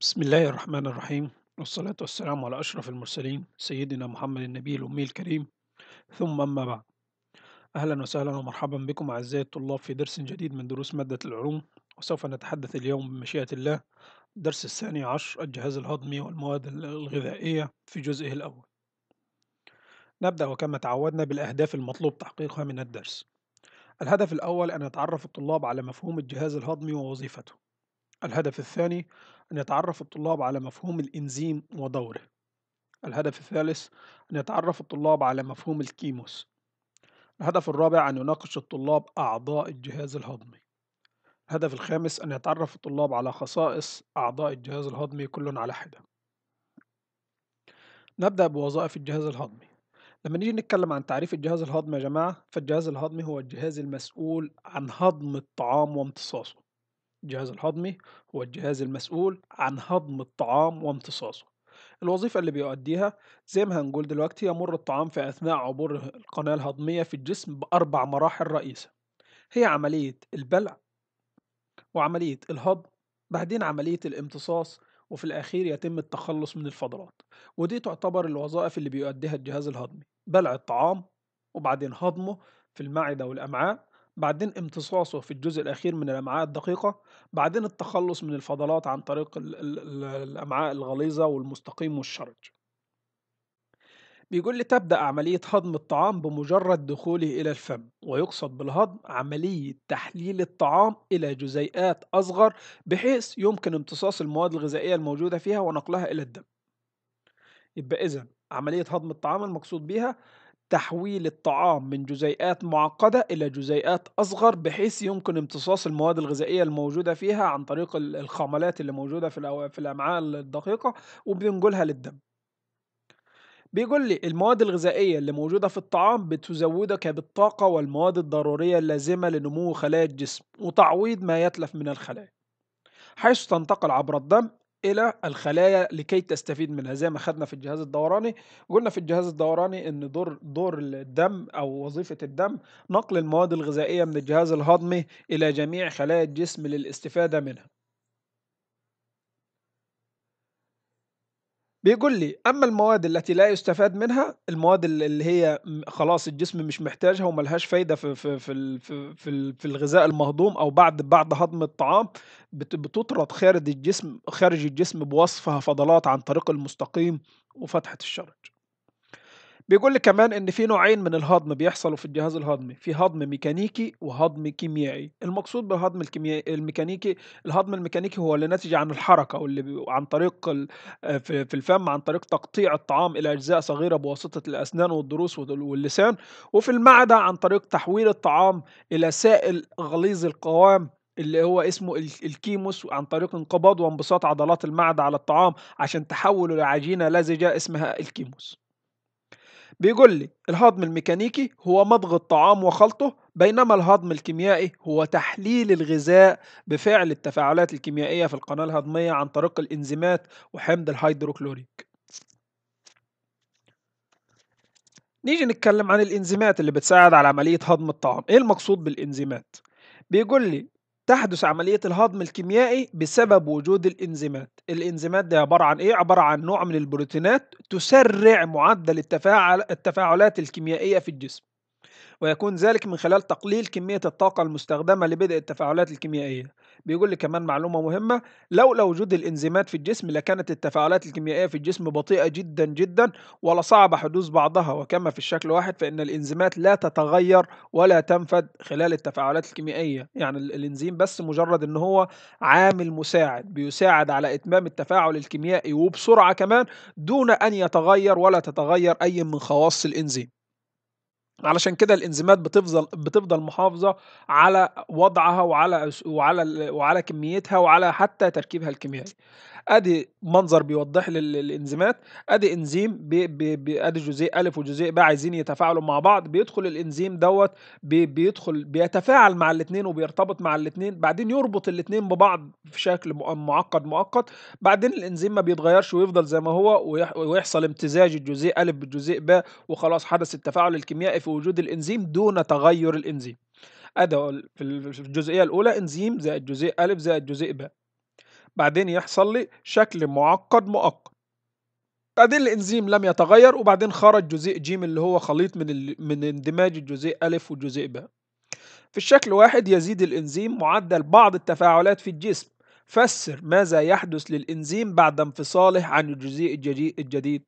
بسم الله الرحمن الرحيم والصلاة والسلام على أشرف المرسلين سيدنا محمد النبي الأمي الكريم ثم أما بعد أهلا وسهلا ومرحبا بكم أعزائي الطلاب في درس جديد من دروس مادة العلوم وسوف نتحدث اليوم بمشيئة الله الدرس الثاني عشر الجهاز الهضمي والمواد الغذائية في جزئه الأول نبدأ وكما تعودنا بالأهداف المطلوب تحقيقها من الدرس الهدف الأول أن يتعرف الطلاب على مفهوم الجهاز الهضمي ووظيفته الهدف الثاني أن يتعرف الطلاب على مفهوم الإنزيم ودوره الهدف الثالث أن يتعرف الطلاب على مفهوم الكيموس الهدف الرابع أن يناقش الطلاب أعضاء الجهاز الهضمي الهدف الخامس أن يتعرف الطلاب على خصائص أعضاء الجهاز الهضمي كل على حدة نبدأ بوظائف الجهاز الهضمي لما نيجي نتكلم عن تعريف الجهاز الهضمي يا جماعة فالجهاز الهضمي هو الجهاز المسؤول عن هضم الطعام وامتصاصه الجهاز الهضمي هو الجهاز المسؤول عن هضم الطعام وامتصاصه الوظيفة اللي بيؤديها زي ما هنقول دلوقتي يمر الطعام في أثناء عبور القناة الهضمية في الجسم بأربع مراحل رئيسة هي عملية البلع وعملية الهضم بعدين عملية الامتصاص وفي الأخير يتم التخلص من الفضلات ودي تعتبر الوظائف اللي بيؤديها الجهاز الهضمي بلع الطعام وبعدين هضمه في المعدة والأمعاء بعدين امتصاصه في الجزء الأخير من الأمعاء الدقيقة بعدين التخلص من الفضلات عن طريق الـ الـ الأمعاء الغليظة والمستقيم والشرج بيقول لي تبدأ عملية هضم الطعام بمجرد دخوله إلى الفم ويقصد بالهضم عملية تحليل الطعام إلى جزيئات أصغر بحيث يمكن امتصاص المواد الغذائية الموجودة فيها ونقلها إلى الدم يبقى إذا عملية هضم الطعام المقصود بها تحويل الطعام من جزيئات معقدة إلى جزيئات أصغر بحيث يمكن امتصاص المواد الغذائية الموجودة فيها عن طريق الخاملات اللي موجودة في, الأمعاء الدقيقة وبينقلها للدم بيقول لي المواد الغذائية اللي موجودة في الطعام بتزودك بالطاقة والمواد الضرورية اللازمة لنمو خلايا الجسم وتعويض ما يتلف من الخلايا حيث تنتقل عبر الدم الى الخلايا لكي تستفيد منها زي ما خدنا في الجهاز الدوراني قلنا في الجهاز الدوراني ان دور دور الدم او وظيفه الدم نقل المواد الغذائيه من الجهاز الهضمي الى جميع خلايا الجسم للاستفاده منها بيقول لي اما المواد التي لا يستفاد منها المواد اللي هي خلاص الجسم مش محتاجها وملهاش فايده في في في في, في الغذاء المهضوم او بعد بعد هضم الطعام بتطرد خارج الجسم خارج الجسم بوصفها فضلات عن طريق المستقيم وفتحه الشرج بيقول لي كمان ان في نوعين من الهضم بيحصلوا في الجهاز الهضمي في هضم ميكانيكي وهضم كيميائي المقصود بالهضم الكيميائي الميكانيكي الهضم الميكانيكي هو اللي ناتج عن الحركه واللي عن طريق آه، في الفم عن طريق تقطيع الطعام الى اجزاء صغيره بواسطه الاسنان والضروس واللسان وفي المعده عن طريق تحويل الطعام الى سائل غليظ القوام اللي هو اسمه الكيموس عن طريق انقباض وانبساط عضلات المعدة على الطعام عشان تحوله لعجينة لزجة اسمها الكيموس بيقول لي الهضم الميكانيكي هو مضغ الطعام وخلطه بينما الهضم الكيميائي هو تحليل الغذاء بفعل التفاعلات الكيميائية في القناة الهضمية عن طريق الإنزيمات وحمض الهيدروكلوريك نيجي نتكلم عن الإنزيمات اللي بتساعد على عملية هضم الطعام إيه المقصود بالإنزيمات؟ بيقول لي تحدث عملية الهضم الكيميائي بسبب وجود الإنزيمات الإنزيمات دي عبارة عن إيه؟ عبارة عن نوع من البروتينات تسرع معدل التفاعل التفاعلات الكيميائية في الجسم ويكون ذلك من خلال تقليل كمية الطاقة المستخدمة لبدء التفاعلات الكيميائية بيقول لي كمان معلومة مهمة لولا وجود الإنزيمات في الجسم لكانت التفاعلات الكيميائية في الجسم بطيئة جدا جدا ولا صعب حدوث بعضها وكما في الشكل واحد فإن الإنزيمات لا تتغير ولا تنفد خلال التفاعلات الكيميائية يعني الإنزيم بس مجرد إن هو عامل مساعد بيساعد على إتمام التفاعل الكيميائي وبسرعة كمان دون أن يتغير ولا تتغير أي من خواص الإنزيم علشان كده الانزيمات بتفضل بتفضل محافظه على وضعها وعلى وعلى وعلى كميتها وعلى حتى تركيبها الكيميائي ادي منظر بيوضح لي الانزيمات ادي انزيم بي بي بي ادي جزيء الف وجزيء باء عايزين يتفاعلوا مع بعض بيدخل الانزيم دوت بي بيدخل بيتفاعل مع الاثنين وبيرتبط مع الاثنين بعدين يربط الاثنين ببعض في شكل معقد مؤقت بعدين الانزيم ما بيتغيرش ويفضل زي ما هو ويحصل امتزاج الجزيء الف بالجزيء باء وخلاص حدث التفاعل الكيميائي في وجود الإنزيم دون تغير الإنزيم أدي في الجزئية الأولى إنزيم زائد جزيء ألف زائد جزيء باء بعدين يحصل لي شكل معقد مؤقت بعدين الإنزيم لم يتغير وبعدين خرج جزيء جيم اللي هو خليط من ال... من اندماج الجزيء ألف وجزيء باء في الشكل واحد يزيد الإنزيم معدل بعض التفاعلات في الجسم فسر ماذا يحدث للإنزيم بعد انفصاله عن الجزيء الجديد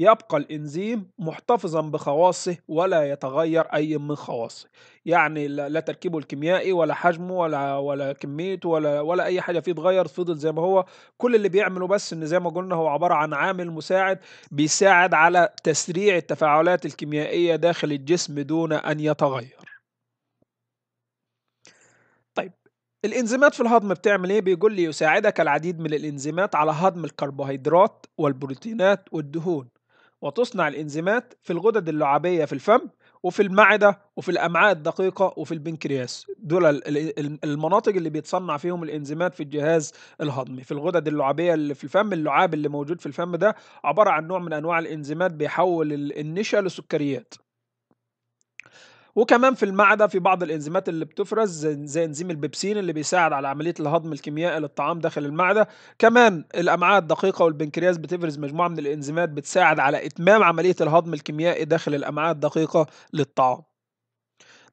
يبقى الإنزيم محتفظا بخواصه ولا يتغير أي من خواصه يعني لا تركيبه الكيميائي ولا حجمه ولا ولا كميته ولا ولا أي حاجة فيه اتغير فضل زي ما هو كل اللي بيعمله بس إن زي ما قلنا هو عبارة عن عامل مساعد بيساعد على تسريع التفاعلات الكيميائية داخل الجسم دون أن يتغير طيب، الانزيمات في الهضم بتعمل ايه بيقول لي يساعدك العديد من الانزيمات على هضم الكربوهيدرات والبروتينات والدهون وتصنع الإنزيمات في الغدد اللعابية في الفم وفي المعدة وفي الأمعاء الدقيقة وفي البنكرياس دول المناطق اللي بيتصنع فيهم الإنزيمات في الجهاز الهضمي في الغدد اللعابية اللي في الفم اللعاب اللي موجود في الفم ده عبارة عن نوع من أنواع الإنزيمات بيحول النشا لسكريات وكمان في المعدة في بعض الإنزيمات اللي بتفرز زي إنزيم البيبسين اللي بيساعد على عملية الهضم الكيميائي للطعام داخل المعدة كمان الأمعاء الدقيقة والبنكرياس بتفرز مجموعة من الإنزيمات بتساعد على إتمام عملية الهضم الكيميائي داخل الأمعاء الدقيقة للطعام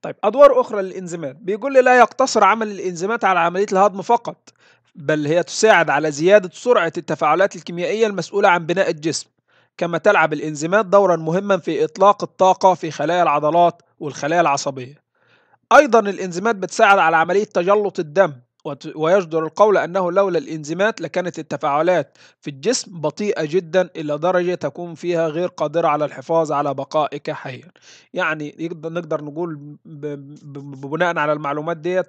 طيب أدوار أخرى للإنزيمات بيقول لي لا يقتصر عمل الإنزيمات على عملية الهضم فقط بل هي تساعد على زيادة سرعة التفاعلات الكيميائية المسؤولة عن بناء الجسم كما تلعب الإنزيمات دورا مهما في إطلاق الطاقة في خلايا العضلات والخلايا العصبية أيضا الإنزيمات بتساعد على عملية تجلط الدم ويجدر القول أنه لولا الإنزيمات لكانت التفاعلات في الجسم بطيئة جدا إلى درجة تكون فيها غير قادرة على الحفاظ على بقائك حيا يعني نقدر نقول بناء على المعلومات ديت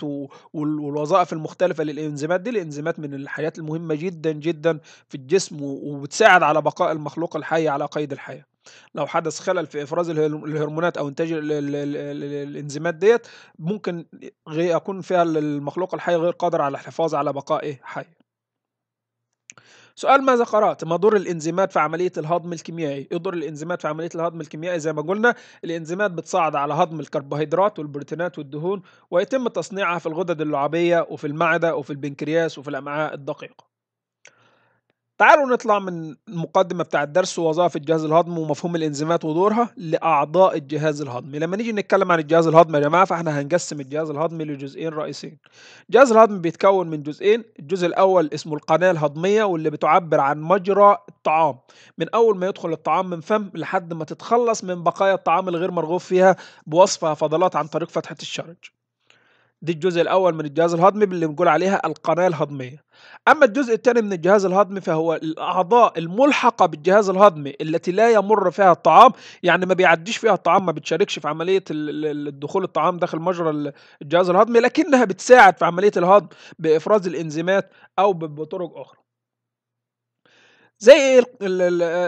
والوظائف المختلفة للإنزيمات دي الإنزيمات من الحاجات المهمة جدا جدا في الجسم وبتساعد على بقاء المخلوق الحي على قيد الحياة لو حدث خلل في افراز الهرمونات او انتاج الانزيمات ديت ممكن يكون فيها المخلوق الحي غير قادر على الحفاظ على بقائه إيه، حي سؤال ماذا قرأت؟ ما دور الإنزيمات في عملية الهضم الكيميائي؟ إيه دور الإنزيمات في عملية الهضم الكيميائي؟ زي ما قلنا الإنزيمات بتساعد على هضم الكربوهيدرات والبروتينات والدهون ويتم تصنيعها في الغدد اللعابية وفي المعدة وفي البنكرياس وفي الأمعاء الدقيقة. تعالوا نطلع من المقدمة بتاع الدرس ووظائف الجهاز الهضمي ومفهوم الإنزيمات ودورها لأعضاء الجهاز الهضمي لما نيجي نتكلم عن الجهاز الهضمي يا جماعة فاحنا هنقسم الجهاز الهضمي لجزئين رئيسيين الجهاز الهضمي بيتكون من جزئين الجزء الأول اسمه القناة الهضمية واللي بتعبر عن مجرى الطعام من أول ما يدخل الطعام من فم لحد ما تتخلص من بقايا الطعام الغير مرغوب فيها بوصفها فضلات عن طريق فتحة الشرج دي الجزء الاول من الجهاز الهضمي باللي بنقول عليها القناه الهضميه اما الجزء الثاني من الجهاز الهضمي فهو الاعضاء الملحقه بالجهاز الهضمي التي لا يمر فيها الطعام يعني ما بيعديش فيها الطعام ما بتشاركش في عمليه الدخول الطعام داخل مجرى الجهاز الهضمي لكنها بتساعد في عمليه الهضم بافراز الانزيمات او بطرق اخرى زي ايه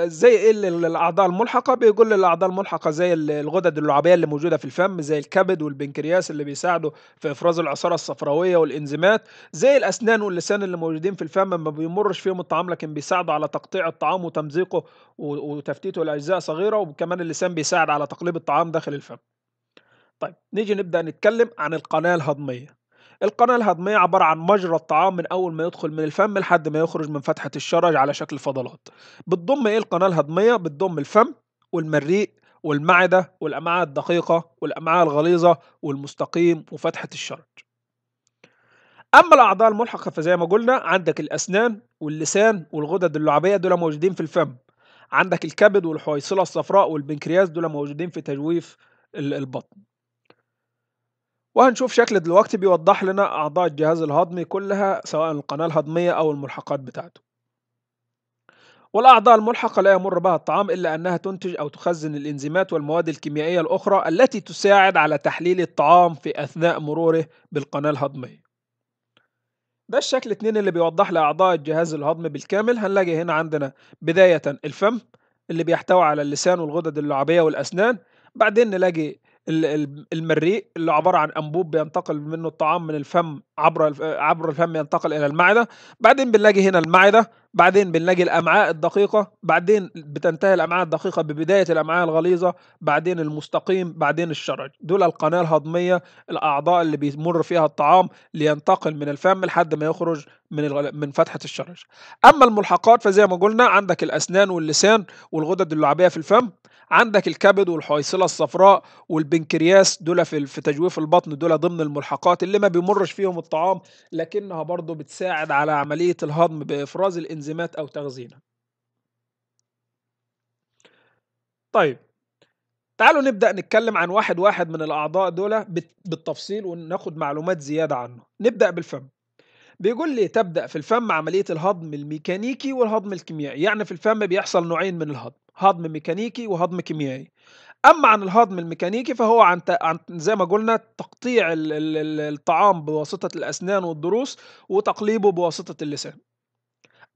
زي ايه الاعضاء الملحقه بيقول الاعضاء الملحقه زي الغدد اللعابيه اللي موجوده في الفم زي الكبد والبنكرياس اللي بيساعدوا في افراز العصاره الصفراويه والانزيمات زي الاسنان واللسان اللي موجودين في الفم ما بيمرش فيهم الطعام لكن بيساعدوا على تقطيع الطعام وتمزيقه وتفتيته لاجزاء صغيره وكمان اللسان بيساعد على تقليب الطعام داخل الفم طيب نيجي نبدا نتكلم عن القناه الهضميه القناة الهضمية عبارة عن مجرى الطعام من أول ما يدخل من الفم لحد ما يخرج من فتحة الشرج على شكل فضلات بتضم إيه القناة الهضمية بتضم الفم والمريء والمعدة والأمعاء الدقيقة والأمعاء الغليظة والمستقيم وفتحة الشرج اما الاعضاء الملحقه فزي ما قلنا عندك الاسنان واللسان والغدد اللعابيه دول موجودين في الفم عندك الكبد والحويصله الصفراء والبنكرياس دول موجودين في تجويف البطن وهنشوف شكل دلوقتي بيوضح لنا أعضاء الجهاز الهضمي كلها سواء القناة الهضمية أو الملحقات بتاعته والأعضاء الملحقة لا يمر بها الطعام إلا أنها تنتج أو تخزن الإنزيمات والمواد الكيميائية الأخرى التي تساعد على تحليل الطعام في أثناء مروره بالقناة الهضمية ده الشكل اتنين اللي بيوضح لأعضاء الجهاز الهضمي بالكامل هنلاقي هنا عندنا بداية الفم اللي بيحتوي على اللسان والغدد اللعابية والأسنان بعدين نلاقي المريء اللي عباره عن انبوب بينتقل منه الطعام من الفم عبر عبر الفم ينتقل الى المعده بعدين بنلاقي هنا المعده بعدين بنلاقي الامعاء الدقيقه بعدين بتنتهي الامعاء الدقيقه ببدايه الامعاء الغليظه بعدين المستقيم بعدين الشرج دول القناه الهضميه الاعضاء اللي بيمر فيها الطعام لينتقل من الفم لحد ما يخرج من من فتحه الشرج اما الملحقات فزي ما قلنا عندك الاسنان واللسان والغدد اللعابيه في الفم عندك الكبد والحويصله الصفراء والبنكرياس دول في في تجويف البطن دول ضمن الملحقات اللي ما بيمرش فيهم الطعام لكنها برضه بتساعد على عمليه الهضم بافراز الانزيمات او تخزينها طيب تعالوا نبدأ نتكلم عن واحد واحد من الأعضاء دول بالتفصيل وناخد معلومات زيادة عنه نبدأ بالفم بيقول لي تبدأ في الفم عملية الهضم الميكانيكي والهضم الكيميائي يعني في الفم بيحصل نوعين من الهضم هضم ميكانيكي وهضم كيميائي اما عن الهضم الميكانيكي فهو عن, ت... عن زي ما قلنا تقطيع ال... ال... الطعام بواسطه الاسنان والضروس وتقليبه بواسطه اللسان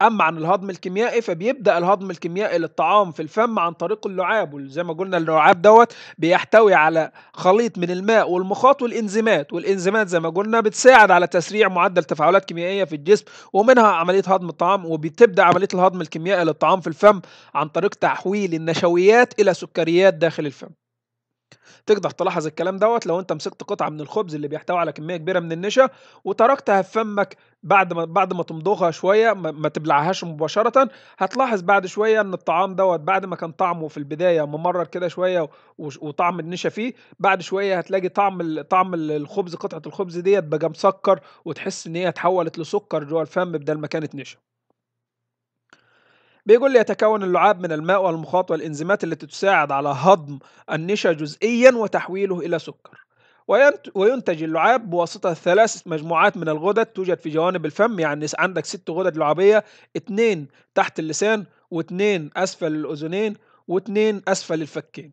أما عن الهضم الكيميائي فبيبدأ الهضم الكيميائي للطعام في الفم عن طريق اللعاب وزي ما قلنا اللعاب دوت بيحتوي على خليط من الماء والمخاط والإنزيمات والإنزيمات زي ما قلنا بتساعد على تسريع معدل تفاعلات كيميائية في الجسم ومنها عملية هضم الطعام وبتبدأ عملية الهضم الكيميائي للطعام في الفم عن طريق تحويل النشويات إلى سكريات داخل الفم تقدر تلاحظ الكلام دوت لو انت مسكت قطعه من الخبز اللي بيحتوي على كميه كبيره من النشا وتركتها في فمك بعد ما بعد ما تمضغها شويه ما, تبلعهاش مباشره هتلاحظ بعد شويه ان الطعام دوت بعد ما كان طعمه في البدايه ممرر كده شويه وطعم النشا فيه بعد شويه هتلاقي طعم طعم الخبز قطعه الخبز ديت بقى مسكر وتحس ان هي اتحولت لسكر جوه الفم بدل ما كانت نشا بيقول لي يتكون اللعاب من الماء والمخاط والإنزيمات التي تساعد على هضم النشا جزئيا وتحويله إلى سكر وينتج اللعاب بواسطة ثلاث مجموعات من الغدد توجد في جوانب الفم يعني عندك ست غدد لعابية اتنين تحت اللسان واتنين أسفل الأذنين واتنين أسفل الفكين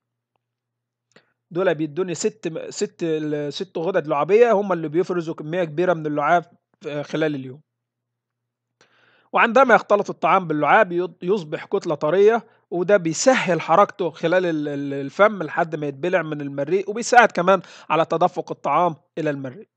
دول بيدوني ست ست ست غدد لعابية هم اللي بيفرزوا كمية كبيرة من اللعاب آه، خلال اليوم وعندما يختلط الطعام باللعاب يصبح كتلة طرية وده بيسهل حركته خلال الفم لحد ما يتبلع من المريء وبيساعد كمان على تدفق الطعام إلى المريء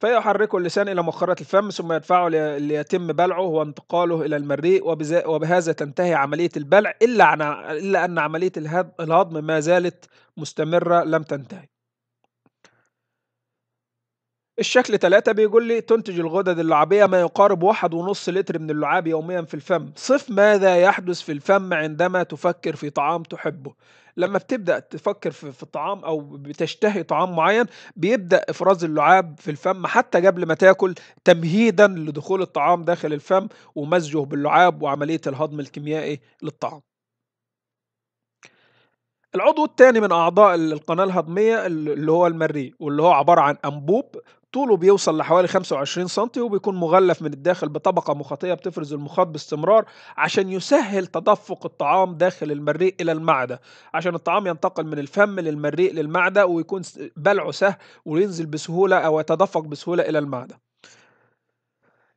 فيحركه اللسان إلى مخره الفم ثم يدفعه ليتم بلعه وانتقاله إلى المريء وبهذا تنتهي عملية البلع إلا, عن إلا أن عملية الهضم ما زالت مستمرة لم تنتهي الشكل 3 بيقول لي تنتج الغدد اللعابية ما يقارب واحد ونص لتر من اللعاب يوميا في الفم صف ماذا يحدث في الفم عندما تفكر في طعام تحبه لما بتبدا تفكر في, في الطعام او بتشتهي طعام معين بيبدا افراز اللعاب في الفم حتى قبل ما تاكل تمهيدا لدخول الطعام داخل الفم ومزجه باللعاب وعمليه الهضم الكيميائي للطعام العضو الثاني من اعضاء القناه الهضميه اللي هو المريء واللي هو عباره عن انبوب طوله بيوصل لحوالي 25 سم وبيكون مغلف من الداخل بطبقة مخاطية بتفرز المخاط باستمرار عشان يسهل تدفق الطعام داخل المريء إلى المعدة عشان الطعام ينتقل من الفم للمريء للمعدة ويكون بلعه سهل وينزل بسهولة أو يتدفق بسهولة إلى المعدة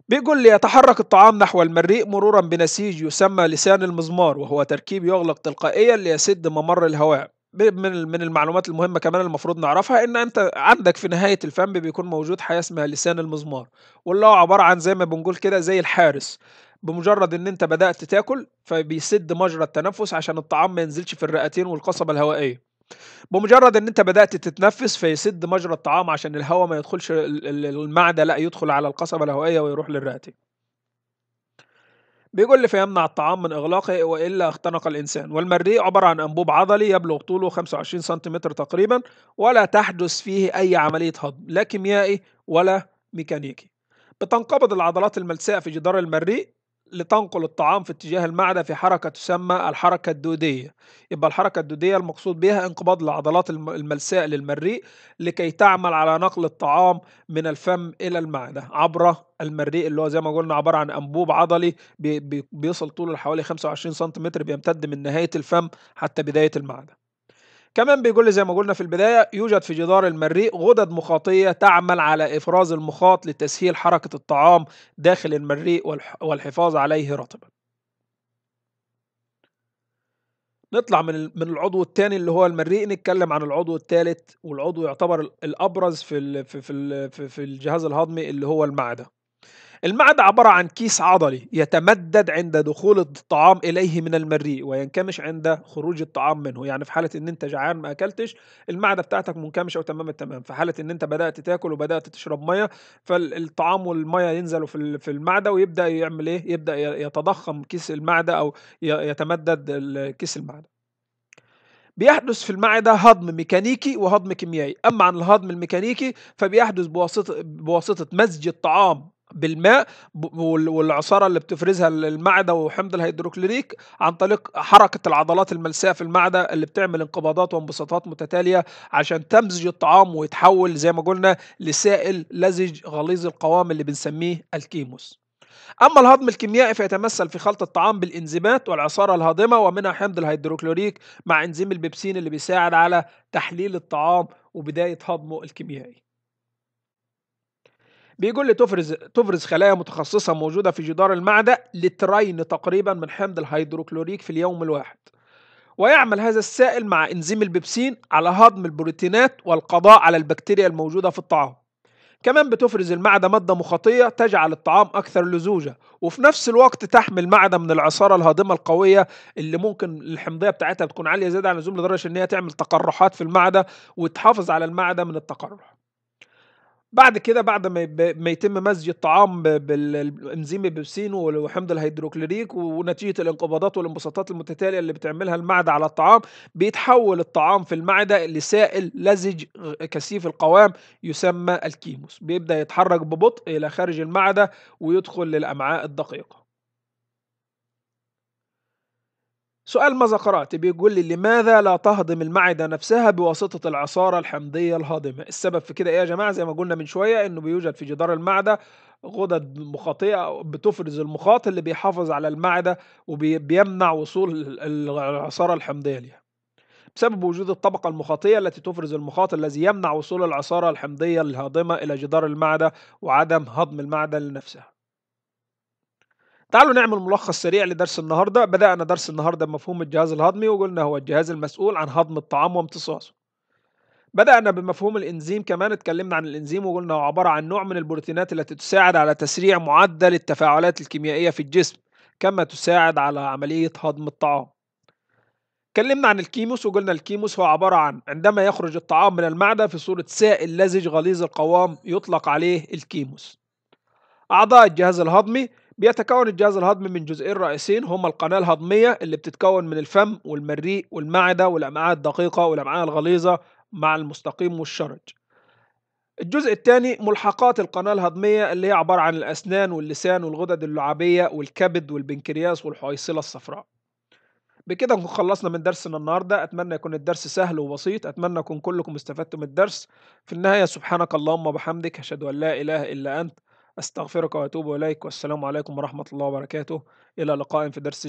بيقول ليتحرك الطعام نحو المريء مرورا بنسيج يسمى لسان المزمار وهو تركيب يغلق تلقائيا ليسد ممر الهواء من من المعلومات المهمه كمان المفروض نعرفها ان انت عندك في نهايه الفم بيكون موجود حاجه اسمها لسان المزمار واللي هو عباره عن زي ما بنقول كده زي الحارس بمجرد ان انت بدات تاكل فبيسد مجرى التنفس عشان الطعام ما ينزلش في الرئتين والقصبه الهوائيه بمجرد ان انت بدات تتنفس فيسد مجرى الطعام عشان الهواء ما يدخلش المعده لا يدخل على القصبه الهوائيه ويروح للرئتين بيقول فيمنع الطعام من إغلاقه وإلا اختنق الإنسان والمريء عبارة عن أنبوب عضلي يبلغ طوله 25 سنتيمتر تقريبا ولا تحدث فيه أي عملية هضم لا كيميائي ولا ميكانيكي بتنقبض العضلات الملساء في جدار المريء لتنقل الطعام في اتجاه المعدة في حركة تسمى الحركة الدودية يبقى الحركة الدودية المقصود بها انقباض العضلات الملساء للمريء لكي تعمل على نقل الطعام من الفم إلى المعدة عبر المريء اللي هو زي ما قلنا عبارة عن أنبوب عضلي بيصل طوله لحوالي 25 سم بيمتد من نهاية الفم حتى بداية المعدة كمان بيقول لي زي ما قلنا في البداية يوجد في جدار المريء غدد مخاطية تعمل على إفراز المخاط لتسهيل حركة الطعام داخل المريء والحفاظ عليه رطبا نطلع من من العضو الثاني اللي هو المريء نتكلم عن العضو الثالث والعضو يعتبر الابرز في في في, في الجهاز الهضمي اللي هو المعده المعدة عبارة عن كيس عضلي يتمدد عند دخول الطعام إليه من المريء وينكمش عند خروج الطعام منه يعني في حالة إن أنت جعان ما أكلتش المعدة بتاعتك منكمشة وتمام التمام في حالة إن أنت بدأت تاكل وبدأت تشرب مية فالطعام والمية ينزلوا في المعدة ويبدأ يعمل إيه يبدأ يتضخم كيس المعدة أو يتمدد كيس المعدة بيحدث في المعدة هضم ميكانيكي وهضم كيميائي أما عن الهضم الميكانيكي فبيحدث بواسطة, بواسطة مزج الطعام بالماء والعصاره اللي بتفرزها المعده وحمض الهيدروكلوريك عن طريق حركه العضلات الملساء في المعده اللي بتعمل انقباضات وانبساطات متتاليه عشان تمزج الطعام ويتحول زي ما قلنا لسائل لزج غليظ القوام اللي بنسميه الكيموس. أما الهضم الكيميائي فيتمثل في خلط الطعام بالإنزيمات والعصارة الهاضمة ومنها حمض الهيدروكلوريك مع إنزيم البيبسين اللي بيساعد على تحليل الطعام وبداية هضمه الكيميائي بيقول لي تفرز تفرز خلايا متخصصه موجوده في جدار المعده لترين تقريبا من حمض الهيدروكلوريك في اليوم الواحد ويعمل هذا السائل مع انزيم البيبسين على هضم البروتينات والقضاء على البكتيريا الموجوده في الطعام كمان بتفرز المعدة مادة مخاطية تجعل الطعام أكثر لزوجة وفي نفس الوقت تحمي المعدة من العصارة الهاضمة القوية اللي ممكن الحمضية بتاعتها بتكون عالية زيادة عن اللزوم لدرجة إن هي تعمل تقرحات في المعدة وتحافظ على المعدة من التقرح بعد كده بعد ما ما يتم مزج الطعام بالانزيم بيبسين وحمض الهيدروكلوريك ونتيجه الانقباضات والانبساطات المتتاليه اللي بتعملها المعده على الطعام بيتحول الطعام في المعده لسائل لزج كثيف القوام يسمى الكيموس بيبدا يتحرك ببطء الى خارج المعده ويدخل للامعاء الدقيقه سؤال ماذا قرأت بيقول لي لماذا لا تهضم المعدة نفسها بواسطة العصارة الحمضية الهاضمة السبب في كده ايه يا جماعة زي ما قلنا من شوية انه بيوجد في جدار المعدة غدد مخاطية بتفرز المخاط اللي بيحافظ على المعدة وبيمنع وصول العصارة الحمضية ليها بسبب وجود الطبقة المخاطية التي تفرز المخاط الذي يمنع وصول العصارة الحمضية الهاضمة إلى جدار المعدة وعدم هضم المعدة لنفسها تعالوا نعمل ملخص سريع لدرس النهارده بدأنا درس النهارده بمفهوم الجهاز الهضمي وقلنا هو الجهاز المسؤول عن هضم الطعام وامتصاصه بدأنا بمفهوم الإنزيم كمان اتكلمنا عن الإنزيم وقلنا هو عبارة عن نوع من البروتينات التي تساعد على تسريع معدل التفاعلات الكيميائية في الجسم كما تساعد على عملية هضم الطعام اتكلمنا عن الكيموس وقلنا الكيموس هو عبارة عن عندما يخرج الطعام من المعدة في صورة سائل لزج غليظ القوام يطلق عليه الكيموس أعضاء الجهاز الهضمي بيتكون الجهاز الهضمي من جزئين رئيسيين هما القناة الهضمية اللي بتتكون من الفم والمريء والمعدة والأمعاء الدقيقة والأمعاء الغليظة مع المستقيم والشرج الجزء الثاني ملحقات القناة الهضمية اللي هي عبارة عن الأسنان واللسان والغدد اللعابية والكبد والبنكرياس والحويصلة الصفراء بكده نكون خلصنا من درسنا النهاردة أتمنى يكون الدرس سهل وبسيط أتمنى يكون كلكم استفدتم من الدرس في النهاية سبحانك اللهم وبحمدك أشهد أن لا إله إلا أنت أستغفرك وأتوب إليك والسلام عليكم ورحمة الله وبركاته إلى لقاء في درس